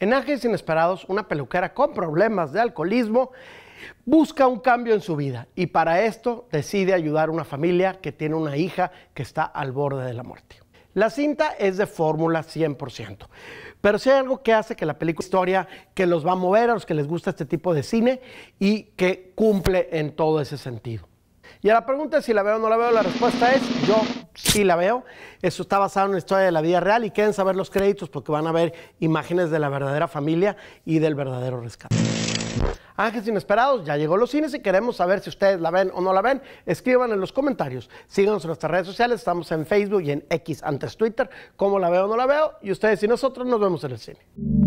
En Ángeles Inesperados, una peluquera con problemas de alcoholismo busca un cambio en su vida y para esto decide ayudar a una familia que tiene una hija que está al borde de la muerte. La cinta es de fórmula 100%, pero si hay algo que hace que la película historia que los va a mover a los que les gusta este tipo de cine y que cumple en todo ese sentido. Y a la pregunta si la veo o no la veo, la respuesta es yo sí la veo. Eso está basado en la historia de la vida real y quieren saber los créditos porque van a ver imágenes de la verdadera familia y del verdadero rescate. Ángeles Inesperados ya llegó a los cines y queremos saber si ustedes la ven o no la ven. Escriban en los comentarios. Síganos en nuestras redes sociales. Estamos en Facebook y en X antes Twitter. Como la veo o no la veo. Y ustedes y nosotros nos vemos en el cine.